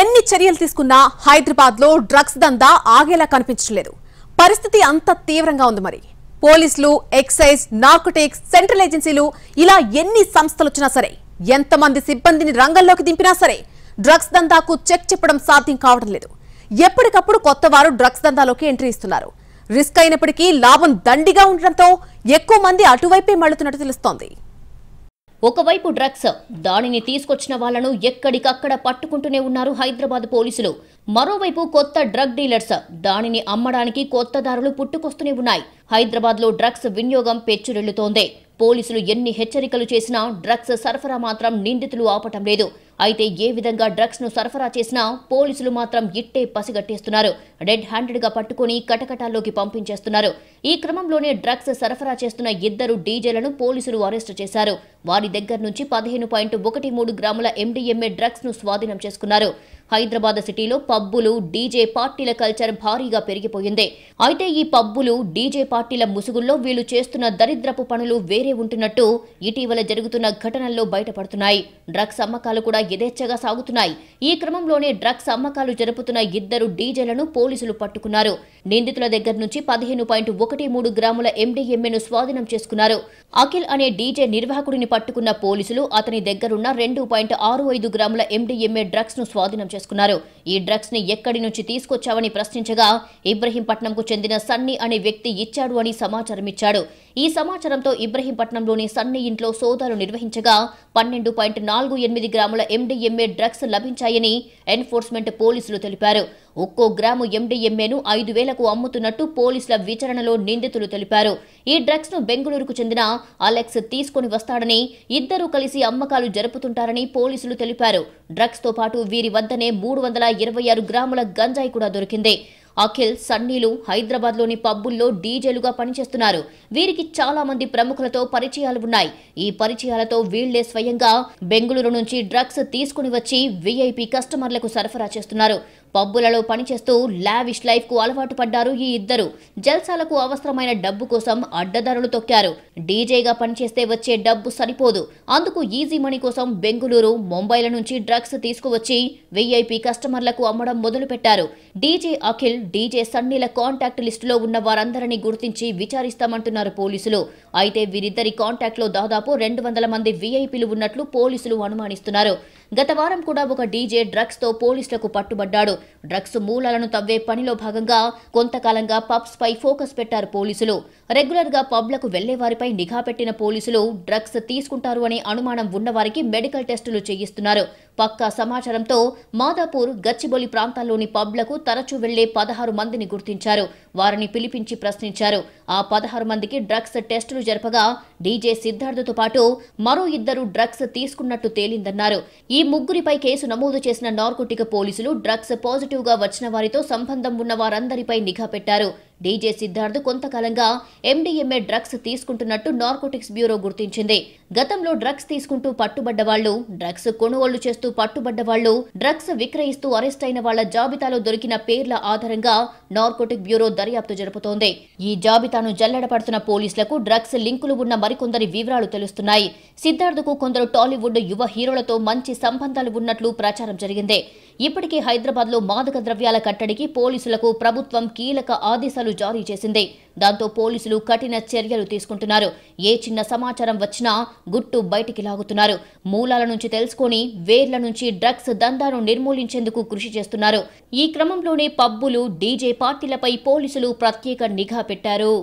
ఎన్ని చర్యలు తీసుకున్నా హైదరాబాద్ లో డ్రగ్స్ దందా ఆగేలా కనిపించలేదు పరిస్థితి అంత తీవ్రంగా ఉంది మరి పోలీసులు ఎక్సైజ్ నార్కోటిక్స్ సెంట్రల్ ఏజెన్సీలు ఇలా ఎన్ని సంస్థలు వచ్చినా సరే ఎంతమంది సిబ్బందిని రంగంలోకి దింపినా సరే డ్రగ్స్ దందాకు చెక్ చెప్పడం సాధ్యం కావడం లేదు ఎప్పటికప్పుడు కొత్త వారు డ్రగ్స్ దందాలోకి ఎంట్రీ ఇస్తున్నారు రిస్క్ అయినప్పటికీ లాభం దండిగా ఉండడంతో ఎక్కువ మంది అటువైపే మళ్లుతున్నట్టు తెలుస్తోంది ఒకవైపు డ్రగ్స్ దానిని తీసుకొచ్చిన వాళ్లను ఎక్కడికక్కడ పట్టుకుంటూనే ఉన్నారు హైదరాబాద్ పోలీసులు మరోవైపు కొత్త డ్రగ్ డీలర్స్ దానిని అమ్మడానికి కొత్త దారులు పుట్టుకొస్తూనే ఉన్నాయి హైదరాబాద్ లో డ్రగ్స్ వినియోగం పెచ్చురెళ్లుతోంది పోలీసులు ఎన్ని హెచ్చరికలు చేసినా డ్రగ్స్ సరఫరా మాత్రం నిందితులు ఆపటం లేదు అయితే ఏ విధంగా డ్రగ్స్ ను సరఫరా చేసినా పోలీసులు మాత్రం ఇట్టే పసిగట్టేస్తున్నారు రెడ్ హ్యాండెడ్ గా పట్టుకుని కటకటాల్లోకి పంపించేస్తున్నారు ఈ క్రమంలోనే డ్రగ్స్ సరఫరా చేస్తున్న ఇద్దరు డీజేలను పోలీసులు అరెస్టు చేశారు వారి దగ్గర నుంచి పదిహేను పాయింట్ ఒకటి మూడు గ్రాముల ఎండీఎంఏ డ్రగ్స్ ను స్వాధీనం చేసుకున్నారు హైదరాబాద్ సిటీలో పబ్బులు డీజే పార్టీల కల్చర్ భారీగా పెరిగిపోయింది అయితే ఈ పబ్బులు డీజే పార్టీల ముసుగుల్లో వీళ్ళు చేస్తున్న దరిద్రపు పనులు వేరే ఉంటున్నట్టు ఇటీవల జరుగుతున్న ఘటనల్లో బయటపడుతున్నాయి డ్రగ్స్ అమ్మకాలు కూడా యథేచ్ఛగా సాగుతున్నాయి ఈ క్రమంలోనే డ్రగ్స్ అమ్మకాలు జరుపుతున్న ఇద్దరు డీజేలను పోలీసులు పట్టుకున్నారు నిందితుల దగ్గర నుంచి పదిహేను పాయింట్ ఒకటి మూడు గ్రాముల ఎండీఎంఏను స్వాధీనం చేసుకున్నారు అఖిల్ అనే డీజే నిర్వాహకుడిని పట్టుకున్న పోలీసులు అతని దగ్గరున్న రెండు పాయింట్ ఆరు ఐదు గ్రాముల ఎండీఎంఏ డ్రగ్స్ ను స్వాధీనం చేసుకున్నారు ఈ డ్రగ్స్ ని ఎక్కడి నుంచి తీసుకొచ్చావని ప్రశ్నించగా ఇబ్రహీంపట్నంకు చెందిన సన్నీ అనే వ్యక్తి ఇచ్చాడు అని సమాచారం ఇచ్చాడు ఈ సమాచారంతో ఇబ్రహీంపట్నంలోని సన్నీ ఇంట్లో సోదాలు నిర్వహించగా పన్నెండు పాయింట్ నాలుగు ఎనిమిది గ్రాముల ఎండిఎంఏ డ్రగ్స్ లభించాయని ఎన్ఫోర్స్మెంట్ పోలీసులు తెలిపారు ఒక్కో గ్రాము ఎండిఎంఏను ఐదు వేలకు అమ్ముతున్నట్టు పోలీసుల విచారణలో నిందితులు తెలిపారు ఈ డ్రగ్స్ ను బెంగళూరుకు చెందిన అలెక్స్ తీసుకుని వస్తాడని ఇద్దరూ కలిసి అమ్మకాలు జరుపుతుంటారని పోలీసులు తెలిపారు డ్రగ్స్ తో పాటు వీరి వద్దనే మూడు వందల ఇరవై ఆరు గ్రాముల గంజాయి కూడా దొరికింది అఖిల్ సన్నీలు హైదరాబాద్లోని పబ్బుల్లో డీజేలుగా పనిచేస్తున్నారు వీరికి చాలా మంది ప్రముఖులతో పరిచయాలు ఉన్నాయి ఈ పరిచయాలతో వీళ్లే స్వయంగా బెంగళూరు నుంచి డ్రగ్స్ తీసుకుని వచ్చి వీఐపీ కస్టమర్లకు సరఫరా చేస్తున్నారు పబ్బులలో పనిచేస్తూ లావిష్ లైఫ్ కు అలవాటు పడ్డారు ఈ ఇద్దరు జల్సాలకు అవసరమైన డబ్బు కోసం అడ్డదారులు తొక్కారు డీజేగా పనిచేస్తే వచ్చే డబ్బు సరిపోదు అందుకు ఈజీ మనీ కోసం బెంగుళూరు ముంబైల నుంచి డ్రగ్స్ తీసుకువచ్చి వీఐపీ కస్టమర్లకు అమ్మడం మొదలుపెట్టారు డీజే అఖిల్ డీజే సన్నీల కాంటాక్ట్ లిస్టులో ఉన్న వారందరినీ గుర్తించి విచారిస్తామంటున్నారు పోలీసులు అయితే వీరిద్దరి కాంటాక్ట్ లో దాదాపు రెండు వందల మంది వీఐపీలు ఉన్నట్లు పోలీసులు అనుమానిస్తున్నారు గత వారం కూడా ఒక డీజే డ్రగ్స్తో పోలీసులకు పట్టుబడ్డాడు డ్రగ్స్ మూలాలను తవ్వే పనిలో భాగంగా కొంతకాలంగా పబ్స్ పై ఫోకస్ పెట్టారు పోలీసులు రెగ్యులర్ గా పబ్లకు వారిపై నిఘా పెట్టిన పోలీసులు డ్రగ్స్ తీసుకుంటారు అనే అనుమానం ఉన్నవారికి మెడికల్ టెస్టులు చేయిస్తున్నారు పక్కా సమాచారంతో మాదాపూర్ గచ్చిబొలి ప్రాంతాల్లోని పబ్లకు తరచూ వెళ్లే పదహారు మందిని గుర్తించారు వారిని పిలిపించి ప్రశ్నించారు ఆ పదహారు మందికి డ్రగ్స్ టెస్టులు జరపగా డీజే సిద్ధార్థతో పాటు మరో ఇద్దరు డ్రగ్స్ తీసుకున్నట్టు తేలిందన్నారు ఈ ముగ్గురిపై కేసు నమోదు చేసిన నార్కుటిక పోలీసులు డ్రగ్స్ పాజిటివ్ గా వచ్చిన వారితో సంబంధం ఉన్న వారందరిపై నిఘా పెట్టారు డీజే సిద్ధార్థ్ కొంతకాలంగా ఎండీఎంఏ డ్రగ్స్ తీసుకుంటున్నట్టు నార్కోటిక్స్ బ్యూరో గుర్తించింది గతంలో డ్రగ్స్ తీసుకుంటూ పట్టుబడ్డ వాళ్లు డ్రగ్స్ కొనుగోళ్లు చేస్తూ పట్టుబడ్డ వాళ్లు డ్రగ్స్ విక్రయిస్తూ అరెస్ట్ అయిన వాళ్ల జాబితాలో దొరికిన పేర్ల ఆధారంగా నార్కోటిక్ బ్యూరో దర్యాప్తు జరుపుతోంది ఈ జాబితాను జల్లెడపడుతున్న పోలీసులకు డ్రగ్స్ లింకులు ఉన్న మరికొందరి వివరాలు తెలుస్తున్నాయి సిద్ధార్థకు కొందరు టాలీవుడ్ యువ హీరోలతో మంచి సంబంధాలు ఉన్నట్లు ప్రచారం జరిగింది ఇప్పటికే హైదరాబాద్లో మాదక ద్రవ్యాల కట్టడికి పోలీసులకు ప్రభుత్వం కీలక ఆదేశాలు జారీ చేసింది దాంతో పోలీసులు కఠిన చర్యలు తీసుకుంటున్నారు ఏ చిన్న సమాచారం వచ్చినా గుట్టు బయటికి లాగుతున్నారు మూలాల నుంచి తెలుసుకొని వేర్ల నుంచి డ్రగ్స్ దందాను నిర్మూలించేందుకు కృషి చేస్తున్నారు ఈ క్రమంలోనే పబ్బులు డీజే పార్టీలపై పోలీసులు ప్రత్యేక నిఘా పెట్టారు